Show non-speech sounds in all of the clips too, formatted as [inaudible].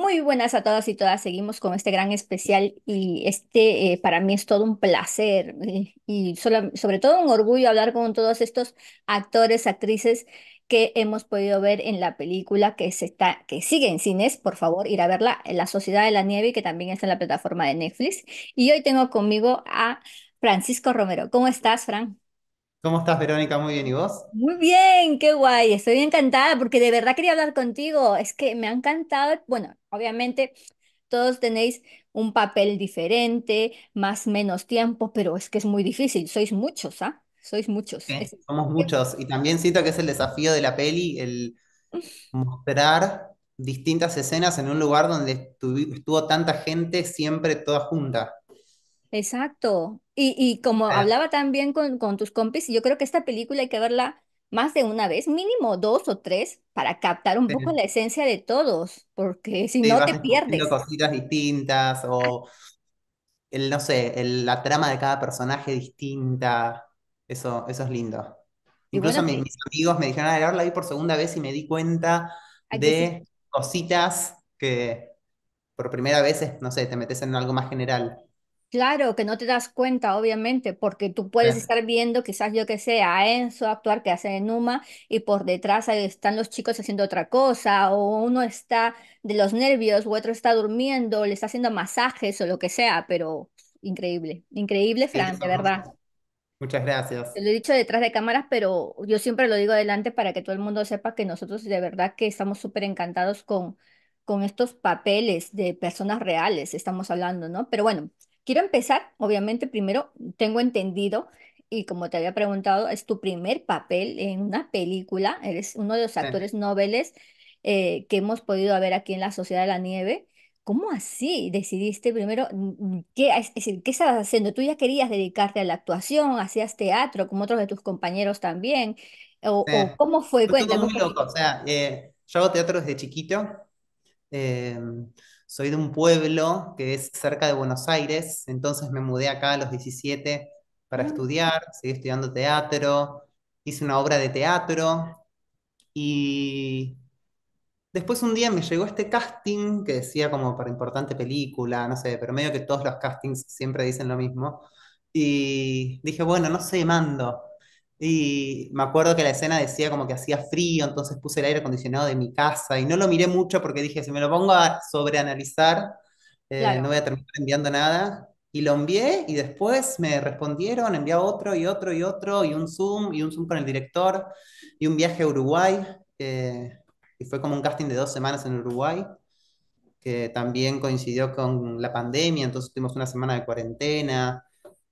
Muy buenas a todas y todas. Seguimos con este gran especial y este eh, para mí es todo un placer eh, y, sobre todo un orgullo hablar con todos estos actores, actrices que hemos podido ver en la película que, se está, que sigue en cines, por favor, ir a verla, eh, La Sociedad de la Nieve, que también está en la plataforma de Netflix. Y hoy tengo conmigo a Francisco Romero. ¿Cómo estás, Fran? ¿Cómo estás, Verónica? Muy bien, ¿y vos? Muy bien, qué guay, estoy encantada porque de verdad quería hablar contigo. Es que me ha encantado, bueno, obviamente todos tenéis un papel diferente, más menos tiempo, pero es que es muy difícil, sois muchos, ¿ah? Sois muchos. somos muchos. Y también siento que es el desafío de la peli, el [laughs] mostrar distintas escenas en un lugar donde estuvo tanta gente siempre toda junta. Exacto. Y, como ah. hablaba también con, con tus compis, yo creo que esta película hay que verla más de una vez, mínimo dos o tres, para captar un poco la esencia de todos, porque si no te pierdes. cositas distintas o, el, no sé, la trama de cada personaje distinta. Eso, eso es lindo. Incluso mis amigos me dijeron, ah, a ahora por segunda vez y me di cuenta de cositas que por primera vez, no sé, te metes en algo más general. Claro, que no te das cuenta, obviamente, porque tú puedes estar viendo, quizás yo que sea, a Enzo actuar que hace Numa y por detrás están los chicos haciendo otra cosa, o uno está de los nervios, o otro está durmiendo, le está haciendo masajes o lo que sea, pero increíble, increíble, Frank, de verdad. Muchas Te gracias. lo he dicho detrás de cámaras, pero yo siempre lo digo adelante para que todo el mundo sepa que nosotros de verdad que estamos súper encantados con, con estos papeles de personas reales, estamos hablando, ¿no? Pero bueno, Quiero empezar, obviamente, primero tengo entendido, y como te había preguntado, es tu primer papel en una película, eres uno de los actores nobles eh, que hemos podido ver aquí en La Sociedad de la Nieve. ¿Cómo así decidiste primero mm, mm, qué, es decir, qué estabas haciendo? ¿Tú ya querías dedicarte a la actuación? ¿Hacías teatro como otros de tus compañeros también? ¿O, cómo fue? Cuéntame muy loco, o sea, eh, yo hago teatro desde chiquito. Eh, soy de un pueblo que es cerca de Buenos Aires, entonces me mudé acá a los 17 para mm. estudiar, seguí estudiando teatro, hice una obra de teatro y después un día me llegó este casting que decía como para importante película, no sé, pero medio que todos los castings siempre dicen lo mismo y dije, bueno, no sé, mando. Y me acuerdo que la escena decía como que hacía frío, entonces puse el aire acondicionado de mi casa y no lo miré mucho porque dije, si me lo pongo a sobreanalizar, eh, no voy a terminar enviando nada. Y lo envié y después me respondieron, envié otro y otro y otro y un Zoom y un Zoom con el director y un viaje a Uruguay. Eh, y fue como un casting de dos semanas en Uruguay, que también coincidió con la pandemia, entonces tuvimos una semana de cuarentena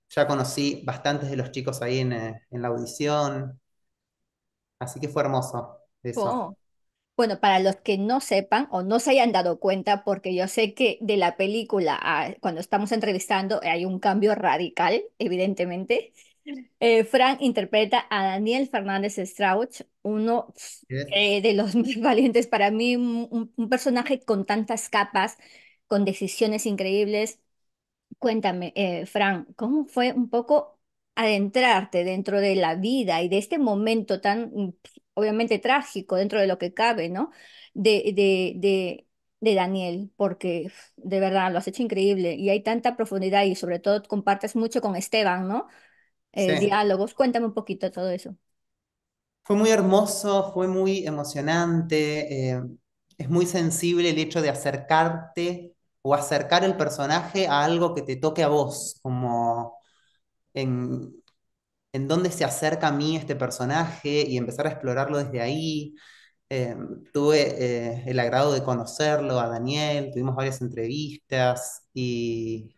ya conocí bastantes de los chicos ahí en, eh, en la audición, así que fue hermoso eso. Oh. Bueno, para los que no sepan o no se hayan dado cuenta, porque yo sé que de la película a cuando estamos entrevistando eh, hay un cambio radical, evidentemente. Eh, Frank interpreta a Daniel Fernández Strauch, uno eh, de los [laughs] más valientes para mí, un personaje con tantas capas, con decisiones increíbles, Cuéntame, eh, Fran, ¿cómo fue un poco adentrarte dentro de la vida y de este momento tan, mm, obviamente, trágico dentro de lo que cabe, ¿no? De, de, Daniel, porque de verdad lo has hecho increíble y hay tanta profundidad y sobre todo compartes mucho con Esteban, ¿no? Eh, diálogos. Cuéntame un poquito todo eso. Fue muy hermoso, fue muy emocionante, eh, es muy sensible el hecho de acercarte o acercar el personaje a algo que te toque a vos, como en, en dónde se acerca a mí este personaje y empezar a explorarlo desde ahí. Em, tuve eh, el agrado de conocerlo a Daniel, tuvimos varias entrevistas y,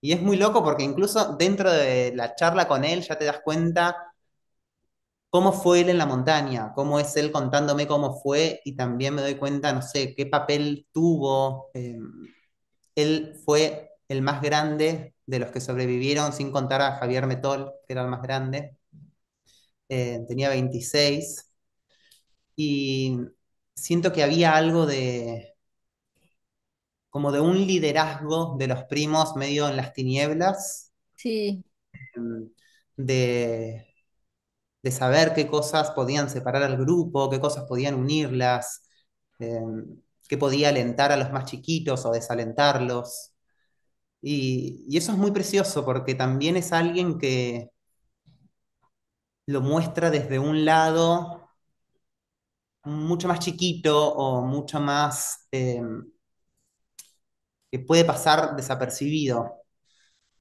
y es muy loco porque incluso dentro de la charla con él ya te das cuenta cómo fue él en la montaña, cómo es él contándome cómo fue y también me doy cuenta, no sé, qué papel tuvo. Em, él fue el más grande de los que sobrevivieron, sin contar a Javier Metol, que era el más grande. Eh, tenía 26. Y siento que había algo de como de un liderazgo de los primos medio en las tinieblas. Sí. Em, de de saber qué cosas podían separar al grupo, qué cosas podían unirlas, em, qué podía alentar a los más chiquitos o desalentarlos. Y, eso es muy precioso porque también es alguien que lo muestra desde un lado mucho más chiquito o mucho más em, que puede pasar desapercibido.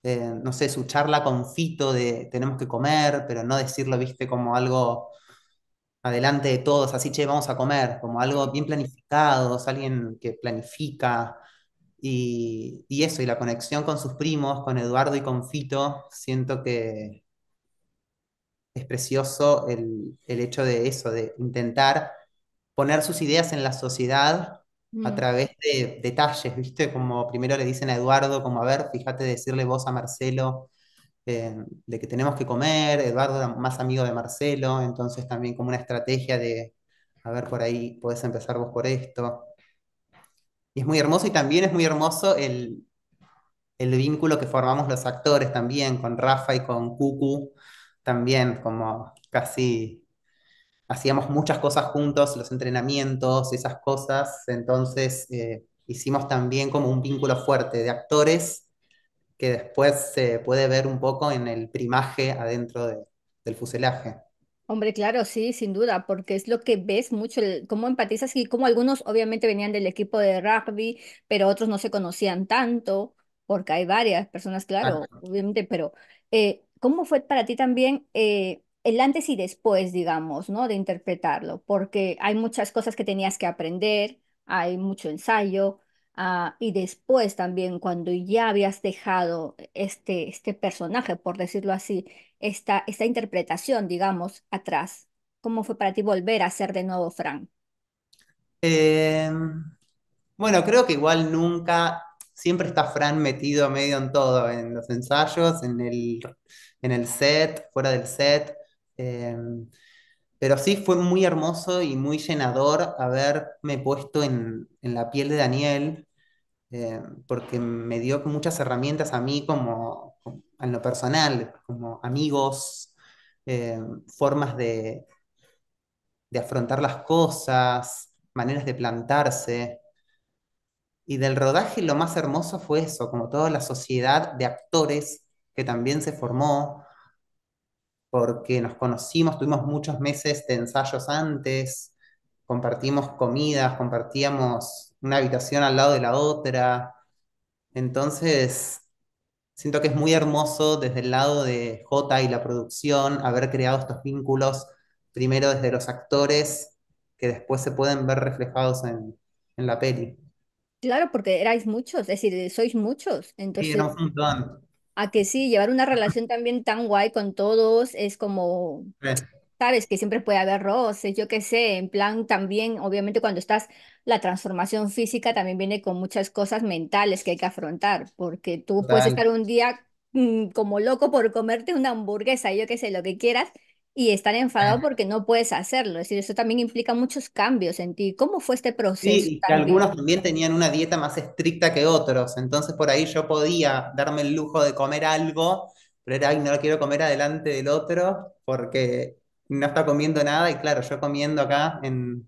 Eh, no sé, su charla con Fito de tenemos que comer, pero no decirlo, viste, como algo adelante de todos, así, che, vamos a comer, como algo bien planificado, alguien que planifica. Y, eso, y la conexión con sus primos, con Eduardo y con Fito, siento que es precioso el, el hecho de eso, de intentar poner sus ideas en la sociedad a mm. través de detalles, ¿viste? Como primero le dicen a Eduardo, como a ver, fíjate decirle vos a Marcelo eh, de que tenemos que comer, Eduardo era más amigo de Marcelo, entonces también como una estrategia de, a ver, por ahí podés empezar vos por esto. Y es muy hermoso y también es muy hermoso el, el vínculo que formamos los actores también, con Rafa y con Cucu, también como casi hacíamos muchas cosas juntos, los entrenamientos, esas cosas, entonces eh, hicimos también como un vínculo fuerte de actores que después se puede ver un poco en el primaje adentro del fuselaje. Hombre, claro, sí, sin duda, porque es lo que ves mucho, cómo empatizas y cómo algunos obviamente venían del equipo de rugby, pero otros no se conocían tanto, porque hay varias personas, claro, obviamente, pero eh, ¿cómo fue para ti también eh, el antes y después, digamos, ¿no? De interpretarlo, porque hay muchas cosas que tenías que aprender, hay mucho ensayo, ah, y después también cuando ya habías dejado este, este personaje, por decirlo así, esta, esta interpretación, digamos, atrás, ¿cómo fue para ti volver a ser de nuevo Fran? Em, bueno, creo que igual nunca, siempre está Fran metido medio en todo, en los ensayos, en el, en el set, fuera del set. Em, pero sí fue muy hermoso y muy llenador haberme puesto en, la piel de Daniel, eh, porque me dio muchas herramientas a mí como, a en lo personal, como amigos, eh, formas de, de afrontar las cosas, maneras de plantarse. Y del rodaje lo más hermoso fue eso, como toda la sociedad de actores que también se formó, porque nos conocimos, tuvimos muchos meses de ensayos antes, compartimos comidas, compartíamos una habitación al lado de la otra. Entonces, siento que es muy hermoso desde el lado de J y la producción haber creado estos vínculos, primero desde los actores, que después se pueden ver reflejados en, la peli. Claro, porque erais muchos, es decir, sois muchos. Entonces... un a que sí, llevar una relación también tan guay con todos es como, pues. sabes que siempre puede haber roces, yo qué sé, en plan también, obviamente cuando estás, la transformación física también viene con muchas cosas mentales que hay que afrontar, porque tú puedes estar un día mm, como loco por comerte una hamburguesa, yo qué sé, lo que quieras, y estar enfadado porque no puedes hacerlo. Es decir, eso también implica muchos cambios en ti. ¿Cómo fue este proceso? Sí, algunos también tenían una dieta más estricta que otros, entonces por ahí yo podía darme el lujo de comer algo, pero era, ay, no lo quiero comer adelante del otro porque no está comiendo nada y claro, yo comiendo acá en,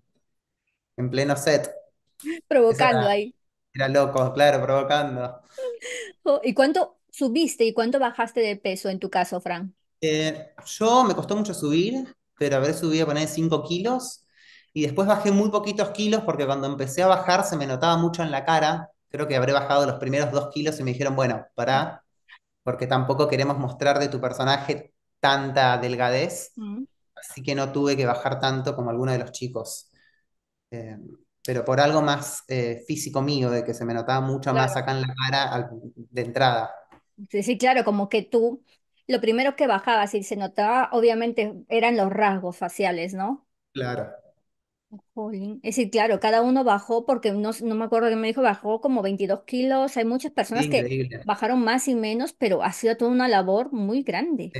pleno set. Provocando ahí. Era loco, claro, provocando. [laughs] Oh, ¿Y cuánto subiste y cuánto bajaste de peso en tu caso, Fran? Eh, yo me costó mucho subir, pero habré subido a poner 5 kilos y después bajé muy poquitos kilos porque cuando empecé a bajar se me notaba mucho en la cara. Creo que habré bajado los primeros 2 kilos y me dijeron, bueno, pará, porque tampoco queremos mostrar de tu personaje tanta delgadez. Mm. Así que no tuve que bajar tanto como alguno de los chicos. Eh, pero por algo más eh, físico mío, de que se me notaba mucho más acá en la cara de entrada. Sí, sí, claro, como que tú lo primero que bajaba, si se notaba, obviamente eran los rasgos faciales, ¿no? Claro. Es decir, claro, cada uno bajó porque no, me acuerdo que me dijo, bajó como 22 kilos. Hay muchas personas que bajaron más y menos, pero ha sido toda una labor muy grande.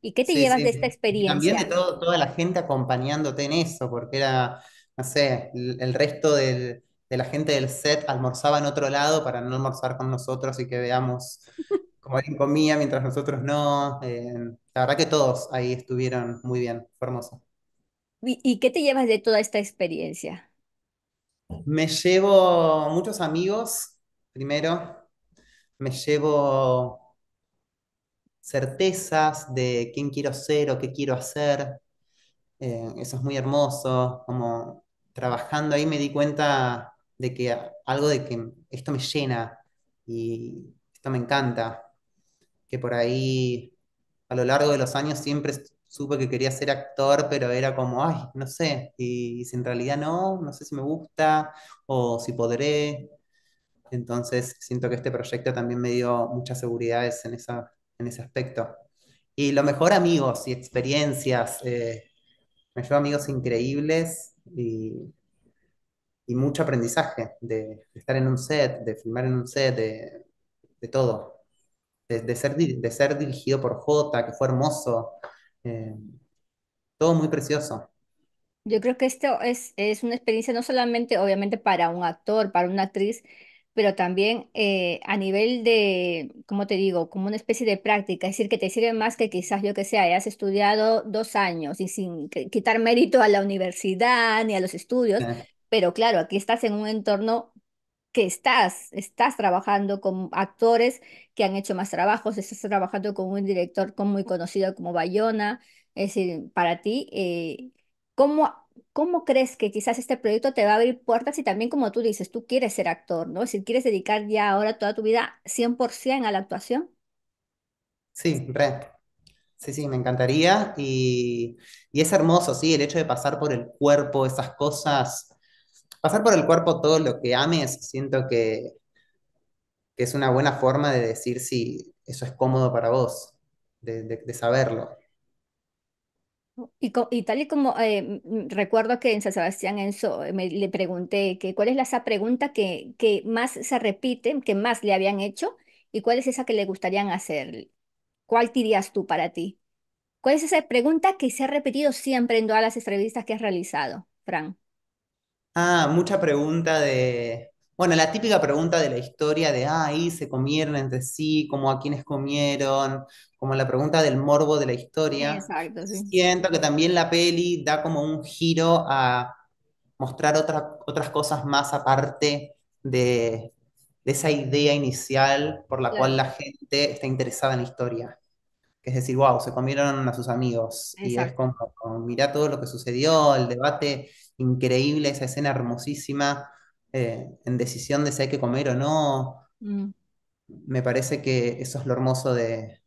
¿Y qué te llevas de esta experiencia? También de toda la gente acompañándote en eso, porque era, no sé, el, resto de la gente del set almorzaba en otro lado para no almorzar con nosotros y que veamos alguien comía mientras nosotros no. Em, la verdad que todos ahí estuvieron muy bien, fue hermoso. ¿Y, qué te llevas de toda esta experiencia? Me llevo muchos amigos, primero. Me llevo certezas de quién quiero ser o qué quiero hacer. Em, eso es muy hermoso. Como trabajando ahí me di cuenta de que algo de que esto me llena y esto me encanta que por ahí a lo largo de los años siempre supe que quería ser actor, pero era como, ay, no sé, y, si en realidad no, no sé si me gusta o si podré. Entonces siento que este proyecto también me dio muchas seguridades en, esa, en ese aspecto. Y lo mejor amigos y experiencias. Eh, me amigos increíbles y, mucho aprendizaje de, estar en un set, de filmar en un set, de, de todo de, ser, de ser dirigido por Jota, que fue hermoso. Eh, todo muy precioso. Yo creo que esto es, es una experiencia no solamente, obviamente, para un actor, para una actriz, pero también eh, a nivel de, como te digo, como una especie de práctica, es decir, que te sirve más que quizás yo que sea, hayas estudiado dos años y sin quitar mérito a la universidad ni a los estudios, pero claro, aquí estás en un entorno estás, estás trabajando con actores que han hecho más trabajos, estás trabajando con un director muy conocido como Bayona. Es para ti, eh, ¿cómo, crees que quizás este proyecto te va a abrir puertas y también, como tú dices, tú quieres ser actor, ¿no? Es decir, ¿quieres dedicar ya ahora toda tu vida 100% a la actuación? Sí, re. Sí, sí, me encantaría. Y, y es hermoso, sí, el hecho de pasar por el cuerpo, esas cosas pasar por el cuerpo todo lo que ames, siento que, es una buena forma de decir si eso es cómodo para vos, de, saberlo. Y, tal y como eh, mm, recuerdo que en San Sebastián Enzo eh, me, le pregunté que cuál es la esa pregunta que, que más se repite, que más le habían hecho, y cuál es esa que le gustaría hacer. ¿Cuál dirías tú para ti? ¿Cuál es esa pregunta que se ha repetido siempre en todas las entrevistas que has realizado, Fran? Ah, mucha pregunta de, bueno, la típica pregunta de la historia de, ah, ahí se comieron entre sí, como a quiénes comieron, como la pregunta del morbo de la historia. Exacto, sí. Siento que también la peli da como un giro a mostrar otras cosas más aparte de, esa idea inicial por la cual la gente está interesada en la historia. Que es decir, wow, se comieron a sus amigos. Y es como, como, mirá todo lo que sucedió, el debate increíble, esa escena hermosísima eh, en decisión de si hay que comer o no. Mm. Me parece que eso es lo hermoso de,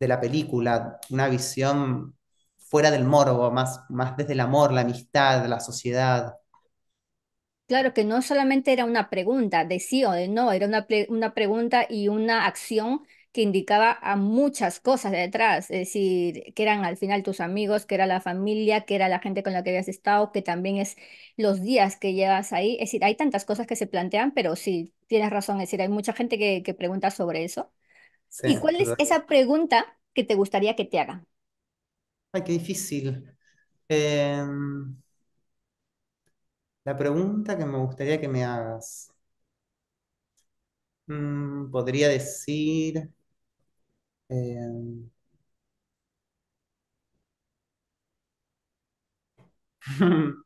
la película, una visión fuera del morbo, más, más desde el amor, la amistad, la sociedad. Claro que no solamente era una pregunta de sí o de no, era una, una pregunta y una acción que indicaba a muchas cosas detrás, es decir, que eran al final tus amigos, que era la familia, que era la gente con la que habías estado, que también es los días que llevas ahí. Es decir, hay tantas cosas que se plantean, pero sí, tienes razón, es decir, hay mucha gente que, pregunta sobre eso. ¿Y cuál es esa pregunta que te gustaría que te hagan? Ay, qué difícil. Em, la pregunta que me gustaría que me hagas. Mm, podría decir. Em, [laughs]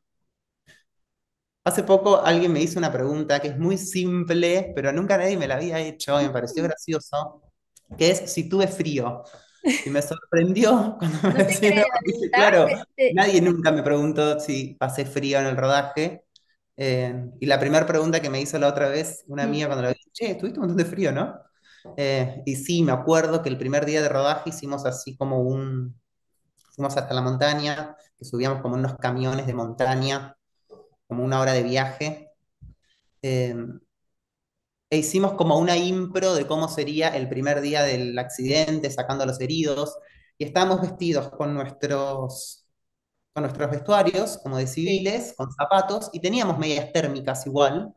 Hace poco alguien me hizo una pregunta que es muy simple, pero nunca nadie me la había hecho y me pareció mm. gracioso, que es si tuve frío. Y me sorprendió [laughs] cuando me claro, este nadie nunca me preguntó si pasé frío en el rodaje. Em, y la primera pregunta que me hizo la otra vez una mía mm. cuando la vi, che, tuviste un montón de frío, ¿no? Eh, y sí, me acuerdo que el primer día de rodaje hicimos así como un, fuimos hasta la montaña, que subíamos como unos camiones de montaña, como una hora de viaje. Em, e hicimos como una impro de cómo sería el primer día del accidente, sacando a los heridos. Y estábamos vestidos con nuestros, con nuestros vestuarios, como de civiles, con zapatos, y teníamos medias térmicas igual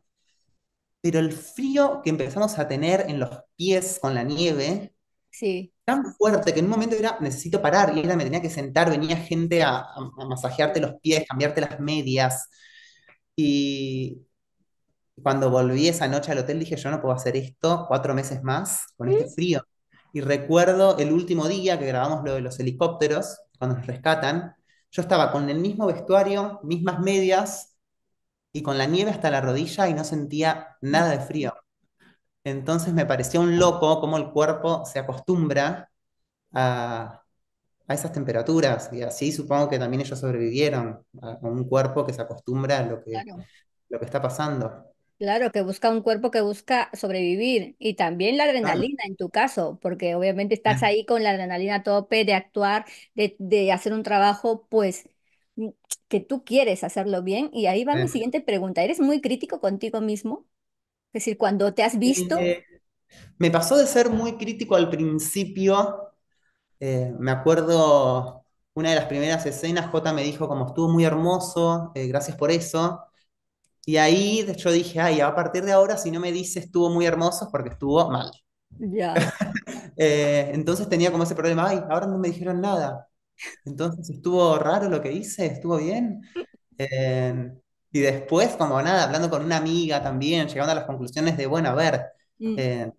pero el frío que empezamos a tener en los pies con la nieve, sí. tan fuerte que en un momento era, necesito parar, y era, me tenía que sentar, venía gente a, masajearte los pies, cambiarte las medias. Y cuando volví esa noche al hotel dije, yo no puedo hacer esto cuatro meses más con este frío. Y recuerdo el último día que grabamos lo de los helicópteros, cuando nos rescatan, yo estaba con el mismo vestuario, mismas medias, y con la nieve hasta la rodilla y no sentía nada de frío. Entonces me pareció un loco cómo el cuerpo se acostumbra a, esas temperaturas y así supongo que también ellos sobrevivieron a, un cuerpo que se acostumbra a lo que, lo que está pasando. Claro, que busca un cuerpo que busca sobrevivir y también la adrenalina en tu caso, porque obviamente estás [laughs] ahí con la adrenalina a tope de actuar, de, de hacer un trabajo, pues Mm, que tú quieres hacerlo bien. Y ahí va mi siguiente pregunta. ¿Eres muy crítico contigo mismo? Es decir, cuando te has visto... Eh, me pasó de ser muy crítico al principio. Eh, me acuerdo una de las primeras escenas, J me dijo como estuvo muy hermoso, eh, gracias por eso. Y ahí yo dije, ay, a partir de ahora si no me dice estuvo muy hermoso es porque estuvo mal. Ya. [laughs] entonces tenía como ese problema, ay, ahora no me dijeron nada, entonces, ¿estuvo raro lo que hice? ¿Estuvo bien? Eh, y después, como nada, hablando con una amiga también, llegando a las conclusiones de, bueno, a ver, mm. eh,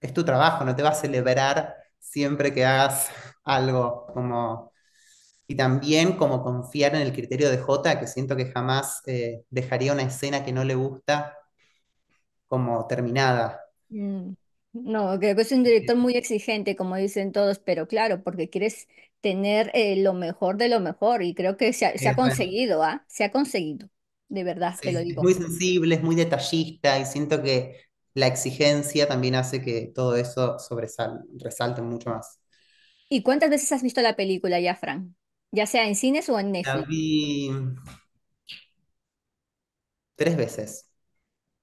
es tu trabajo, no te vas a celebrar siempre que hagas algo como... Y también como confiar en el criterio de J, que siento que jamás eh, dejaría una escena que no le gusta como terminada. Mm. No, creo que pues, es un director muy exigente, como dicen todos, pero claro, porque quieres tener eh, lo mejor de lo mejor y creo que se ha, conseguido, ¿ah? Se ha conseguido, de verdad, te lo es muy sensible, es muy detallista y siento que la exigencia también hace que todo eso sobresal, resalte mucho más. ¿Y cuántas veces has visto la película ya, Fran? Ya sea en cines o en Netflix. vi tres veces.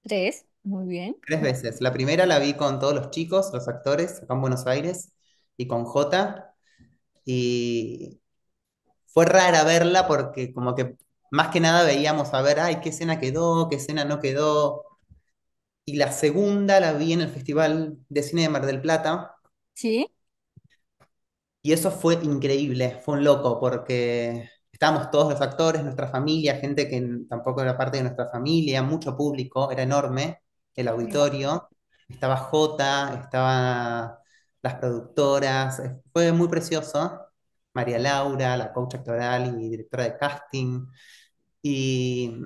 ¿Tres? Muy bien. Tres veces. La primera la vi con todos los chicos, los actores, acá en Buenos Aires, y con Jota. Y fue rara verla porque como que más que nada veíamos a ver, ay, qué escena quedó, qué escena no quedó. Y la segunda la vi en el Festival de Cine de Mar del Plata. Sí. Y eso fue increíble, fue un loco, porque estábamos todos los actores, nuestra familia, gente que tampoco era parte de nuestra familia, mucho público, era enorme el auditorio. Estaba Jota, estaban las productoras, fue muy precioso. María Laura, la coach actoral y directora de casting. Y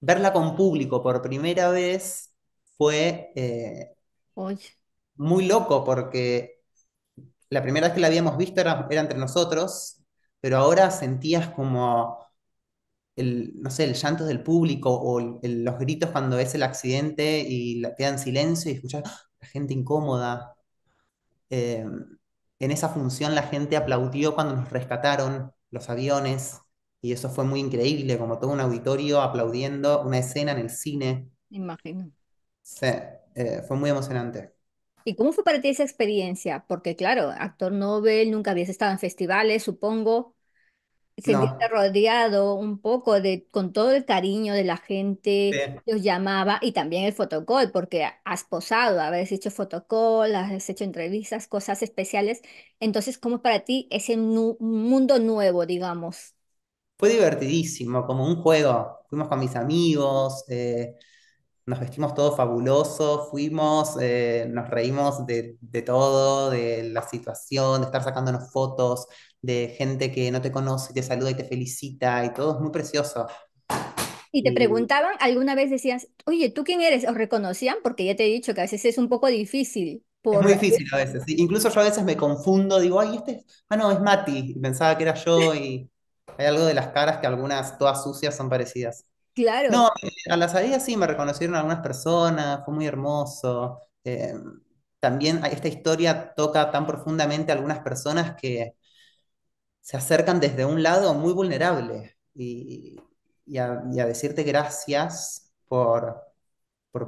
verla con público por primera vez fue eh, muy loco porque la primera vez que la habíamos visto era, era entre nosotros, pero ahora sentías como no sé, el llanto del público o los gritos cuando es el accidente y la, queda silencio y escuchas ¡ah! la gente incómoda. Eh, en esa función la gente aplaudió cuando nos rescataron los aviones y eso fue muy increíble, como todo un auditorio aplaudiendo una escena en el cine. Imagino. Sí, eh, fue muy emocionante. ¿Y cómo fue para ti esa experiencia? Porque claro, actor Nobel, nunca habías estado en festivales, supongo. Se rodeado un poco de, con todo el cariño de la gente, que los llamaba, y también el fotocall, porque has posado, habéis hecho fotocall, has hecho entrevistas, cosas especiales, entonces, ¿cómo es para ti ese mundo nuevo, digamos? Fue divertidísimo, como un juego, fuimos con mis amigos, eh, nos vestimos todo fabulosos, fuimos, eh, nos reímos de, todo, de la situación, de estar sacándonos fotos, de gente que no te conoce, te saluda y te felicita, y todo es muy precioso. Y te preguntaban, alguna vez decías, oye, ¿tú quién eres? ¿Os reconocían? Porque ya te he dicho que a veces es un poco difícil. Es muy difícil a veces. Incluso yo a veces me confundo, digo, ay, este, ah, no, es Mati. pensaba que era yo y hay algo de las caras que algunas, todas sucias, son parecidas. Claro. No, a las salida sí me reconocieron algunas personas, fue muy hermoso. Eh, también esta historia toca tan profundamente a algunas personas que se acercan desde un lado muy vulnerable y, a, decirte gracias por,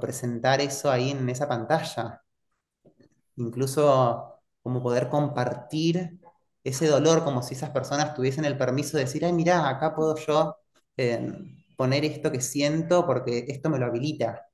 presentar eso ahí en esa pantalla. Incluso como poder compartir ese dolor como si esas personas tuviesen el permiso de decir, ay, mira, acá puedo yo eh, poner esto que siento porque esto me lo habilita.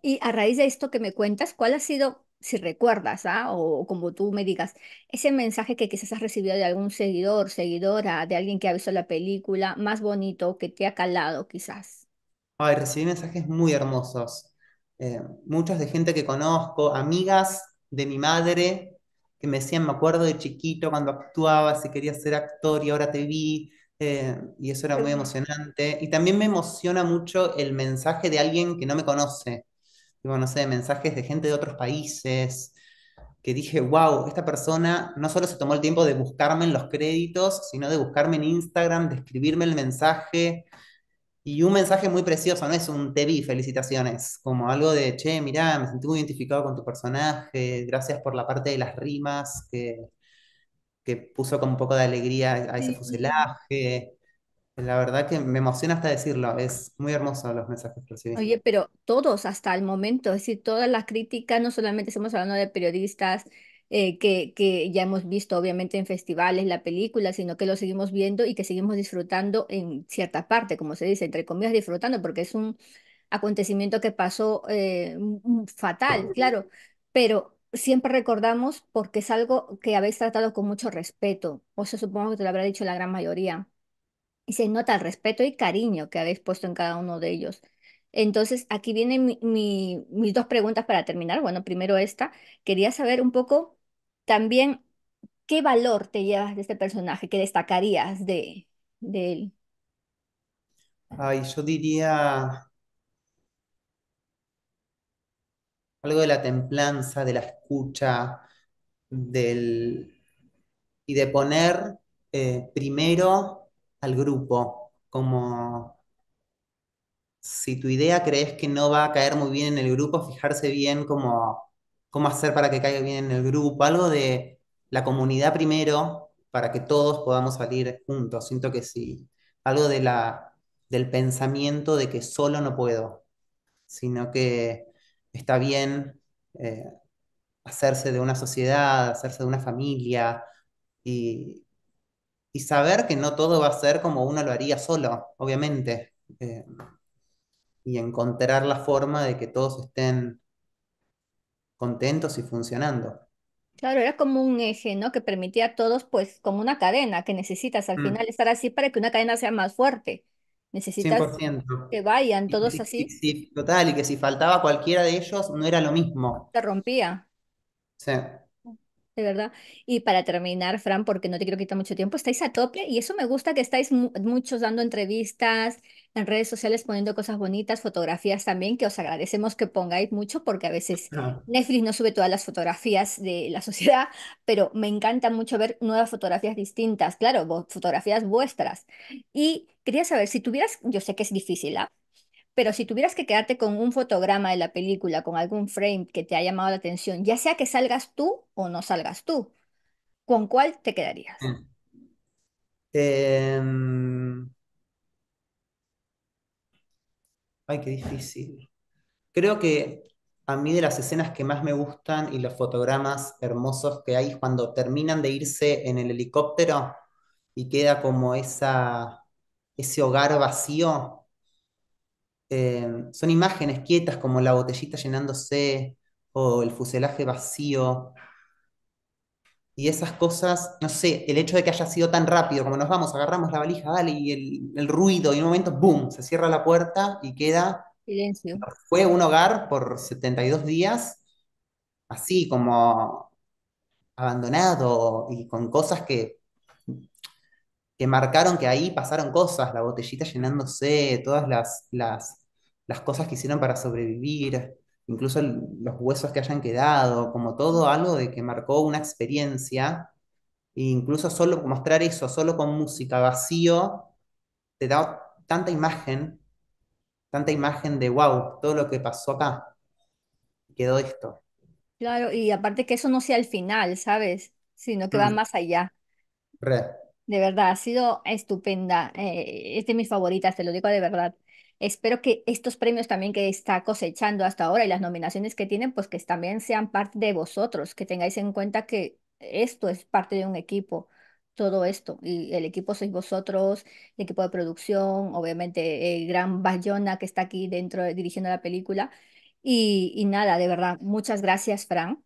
Y a raíz de esto que me cuentas, ¿cuál ha sido, si recuerdas, ah, o como tú me digas, ese mensaje que quizás has recibido de algún seguidor, seguidora, de alguien que ha visto la película, más bonito, que te ha calado quizás? Ay, recibí mensajes muy hermosos. Eh, muchos de gente que conozco, amigas de mi madre, que me decían, me acuerdo de chiquito cuando actuaba, si quería ser actor y ahora te vi. Eh, y eso era muy emocionante. Y también me emociona mucho el mensaje de alguien que no me conoce. Digo, no sé, mensajes de gente de otros países, que dije, wow, esta persona no solo se tomó el tiempo de buscarme en los créditos, sino de buscarme en Instagram, de escribirme el mensaje. Y un mensaje muy precioso, no es un te vi, felicitaciones, como algo de, che, mirá, me sentí muy identificado con tu personaje, gracias por la parte de las rimas, que que puso con un poco de alegría a ese fuselaje. La verdad que me emociona hasta decirlo, es muy hermoso los mensajes que recibí. Oye, pero todos hasta el momento, es decir, todas las críticas, no solamente estamos hablando de periodistas eh, que, ya hemos visto obviamente en festivales la película, sino que lo seguimos viendo y que seguimos disfrutando en cierta parte, como se dice, entre comillas disfrutando, porque es un acontecimiento que pasó eh, fatal, claro, pero siempre recordamos porque es algo que habéis tratado con mucho respeto. O se supongo que te lo habrá dicho la gran mayoría. Y se nota el respeto y cariño que habéis puesto en cada uno de ellos. Entonces, aquí vienen mi, mis dos preguntas para terminar. Bueno, primero esta. Quería saber un poco también qué valor te llevas de este personaje, qué destacarías de, él. Ay, yo diría algo de la templanza, de la escucha, del, y de poner eh, primero al grupo, como si tu idea crees que no va a caer muy bien en el grupo, fijarse bien cómo, cómo hacer para que caiga bien en el grupo, algo de la comunidad primero, para que todos podamos salir juntos. Siento que sí, algo de la, del pensamiento de que solo no puedo, sino que está bien eh, hacerse de una sociedad, hacerse de una familia y, saber que no todo va a ser como uno lo haría solo, obviamente. Eh, y encontrar la forma de que todos estén contentos y funcionando. Claro, era como un eje, ¿no? Que permitía a todos, pues, como una cadena que necesitas al mm. final estar así para que una cadena sea más fuerte. Necesitas que vayan todos así. sí total, y que si faltaba cualquiera de ellos no era lo mismo. Te rompía. Sí. De verdad. Y para terminar, Fran, porque no te quiero quitar mucho tiempo, estáis a tope y eso me gusta que estáis muchos dando entrevistas en redes sociales, poniendo cosas bonitas, fotografías también, que os agradecemos que pongáis mucho porque a veces ah. Netflix no sube todas las fotografías de la [laughs] sociedad, pero me encanta mucho ver nuevas fotografías distintas, claro, fotografías vuestras. Y Quería saber, si tuvieras, yo sé que es difícil, ¿ah? Pero si tuvieras que quedarte con un fotograma de la película, con algún frame que te ha llamado la atención, ya sea que salgas tú o no salgas tú, ¿con cuál te quedarías? Mm. Em. Ay, qué difícil. Creo que a mí de las escenas que más me gustan y los fotogramas hermosos que hay cuando terminan de irse en el helicóptero y queda como esa ese hogar vacío, eh, son imágenes quietas como la botellita llenándose o el fuselaje vacío. Y esas cosas, no sé, el hecho de que haya sido tan rápido, como nos vamos, agarramos la valija, dale, y el, ruido, y un momento, ¡boom!, se cierra la puerta y queda... Silencio. Fue un hogar por 72 días, así como abandonado y con cosas que que marcaron que ahí pasaron cosas, la botellita llenándose, todas las, cosas que hicieron para sobrevivir, incluso los huesos que hayan quedado, como todo algo de que marcó una experiencia, e incluso solo mostrar eso, solo con música vacío, te da tanta imagen, tanta imagen de, wow, todo lo que pasó acá, quedó esto. Claro, y aparte que eso no sea el final, ¿sabes? Sino que va mm. más allá. Re. De verdad, ha sido estupenda. Eh, es de mis favoritas, te lo digo de verdad. Espero que estos premios también que está cosechando hasta ahora y las nominaciones que tienen, pues que también sean parte de vosotros, que tengáis en cuenta que esto es parte de un equipo, todo esto. Y el equipo sois vosotros, el equipo de producción, obviamente el gran Bayona que está aquí dentro eh, dirigiendo la película. Y, nada, de verdad, muchas gracias, Fran.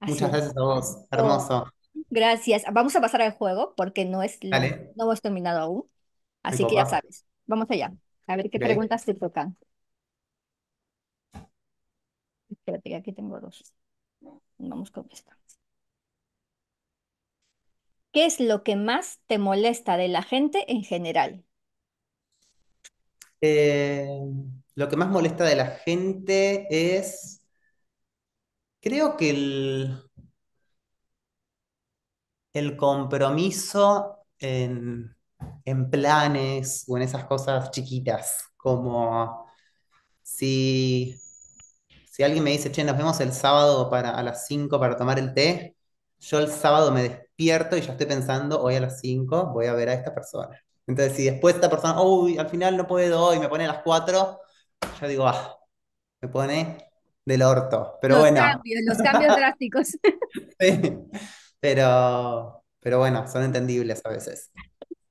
Muchas gracias a vos. Hermoso. Gracias. Vamos a pasar al juego porque no es no hemos terminado aún. Así que ya sabes. Vamos allá. A ver qué preguntas te tocan. Espérate, aquí tengo dos. Vamos con esta. ¿Qué es lo que más te molesta de la gente en general? Eh, lo que más molesta de la gente es, creo que el, el compromiso en, planes o en esas cosas chiquitas, como si, si alguien me dice, che, nos vemos el sábado para, a las 5 para tomar el té, yo el sábado me despierto y ya estoy pensando, hoy a las 5 voy a ver a esta persona. Entonces, si después esta persona, uy, al final no puedo hoy, me pone a las 4, yo digo, ah, me pone del orto. Pero bueno. los cambios drásticos. [laughs] Sí pero, pero bueno, son entendibles a veces.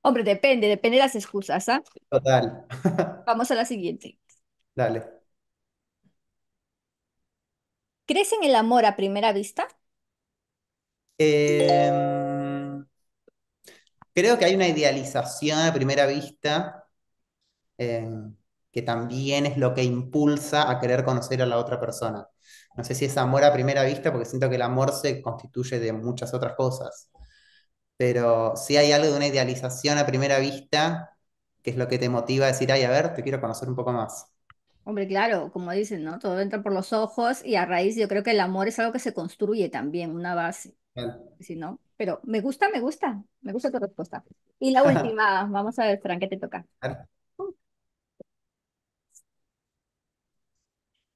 Hombre, depende, depende de las excusas, ¿ah? Total. [laughs] Vamos a la siguiente. Dale. ¿Crees en el amor a primera vista? Em, creo que hay una idealización a primera vista em, que también es lo que impulsa a querer conocer a la otra persona. No sé si es amor a primera vista, porque siento que el amor se constituye de muchas otras cosas. Pero si hay algo de una idealización a primera vista, que es lo que te motiva a decir, ay, a ver, te quiero conocer un poco más. Hombre, claro, como dicen, ¿no? Todo entra por los ojos y a raíz yo creo que el amor es algo que se construye también, una base. no, pero me gusta, me gusta, me gusta tu respuesta. Y la [laughs] última, vamos a ver, Fran, ¿qué te toca?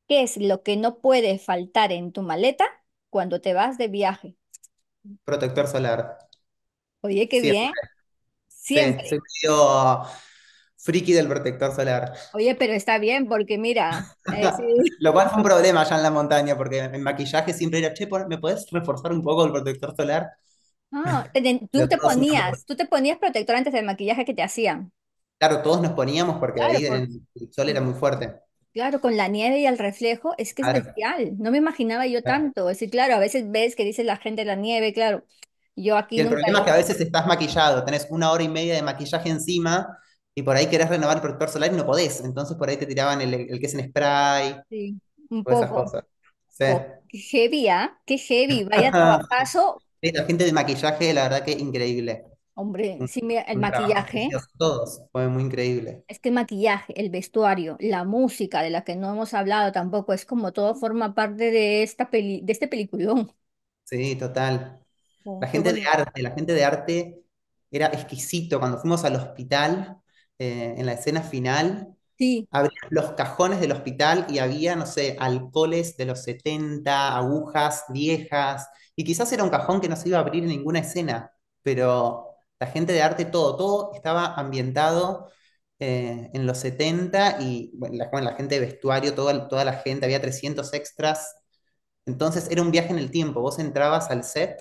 ¿Qué es lo que no puede faltar en tu maleta cuando te vas de viaje? Protector solar. Oye, qué bien. Siempre. Sí, soy ah, friki del protector solar. Oye, pero está bien porque mira. [laughs] Eh, lo cual fue un problema allá en la montaña porque en maquillaje siempre era, che, ¿me puedes reforzar un poco el protector solar? Ah, [laughs] tú te ponías, tú te ponías protector antes del maquillaje que te hacían. Claro, todos nos poníamos porque ahí el sol era muy fuerte. Claro, con la nieve y el reflejo, es que es especial. No me imaginaba yo tanto. Es decir, claro, a veces ves que dice la gente la nieve, claro. Yo aquí el problema es que a veces estás maquillado, tenés una hora y media de maquillaje encima y por ahí querés renovar el protector solar y no podés. Entonces por ahí te tiraban el, que es en spray sí, un esas poco. Sí. Oh, qué heavy, ¿ah? Qué heavy. Vaya [laughs] trabajazo. La gente de maquillaje, la verdad que increíble. Hombre, sí, el maquillaje. Todos, fue muy increíble. Es que el maquillaje, el vestuario, la música de la que no hemos hablado tampoco, es como todo forma parte de, esta peli, de este peliculón. Sí, total. Oh, la gente de arte, la gente de arte era exquisito. Cuando fuimos al hospital, eh, en la escena final, sí. los cajones del hospital y había, no sé, alcoholes de los 70, agujas viejas, y quizás era un cajón que no se iba a abrir en ninguna escena, pero la gente de arte, todo, todo estaba ambientado eh, en los 70 y la, gente de vestuario, toda, la gente, había 300 extras. Entonces era un viaje en el tiempo, vos entrabas al set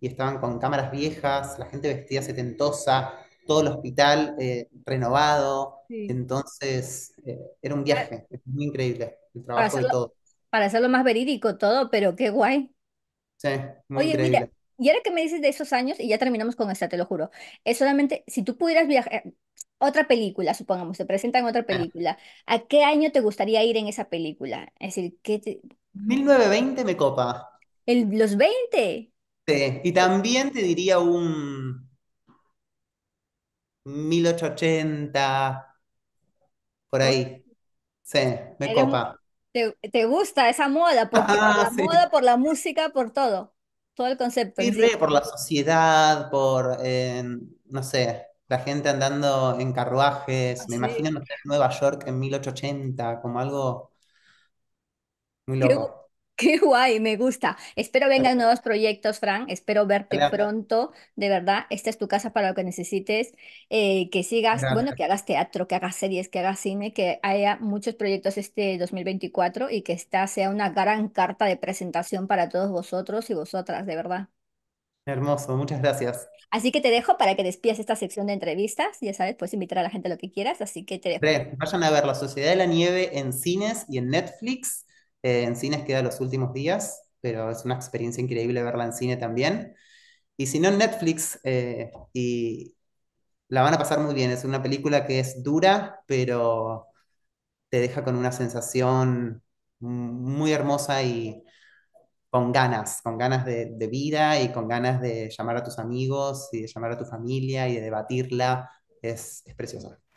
y estaban con cámaras viejas, la gente vestida setentosa, todo el hospital eh, renovado. Entonces, eh, era un viaje, es muy increíble el trabajo de todo. Para hacerlo más verídico todo, pero qué guay. Sí, muy increíble. Y ahora que me dices de esos años, y ya terminamos con esta, te lo juro, es solamente si tú pudieras viajar, eh, otra película, supongamos, te presentan otra película, ¿a qué año te gustaría ir en esa película? Es decir, ¿qué 1920 me copa. los 20? Sí, Y también te diría un 1880, por ahí. Sí, me copa. te, gusta esa moda, por, la moda, por la música, por todo. Todo el concepto. por la sociedad, por, eh, no sé, la gente andando en carruajes. Me ah, imagino Nueva York en 1880, como algo muy loco. Qué guay, me gusta. Espero vengan nuevos proyectos, Fran. Espero verte pronto. De verdad, esta es tu casa para lo que necesites. Eh, que sigas, bueno, que hagas teatro, que hagas series, que hagas cine, que haya muchos proyectos este 2024 y que esta sea una gran carta de presentación para todos vosotros y vosotras, de verdad. Hermoso, muchas gracias. Así que te dejo para que despidas esta sección de entrevistas. Ya sabes, puedes invitar a la gente a lo que quieras, así que te dejo. Vayan a ver La Sociedad de la Nieve en cines y en Netflix cine eh, en cines queda los últimos días, pero es una experiencia increíble verla en cine también. Y si no, en Netflix, eh, y la van a pasar muy bien. Es una película que es dura, pero te deja con una sensación muy hermosa y con ganas, con ganas de, vida y con ganas de llamar a tus amigos y de llamar a tu familia y de debatirla. es preciosa.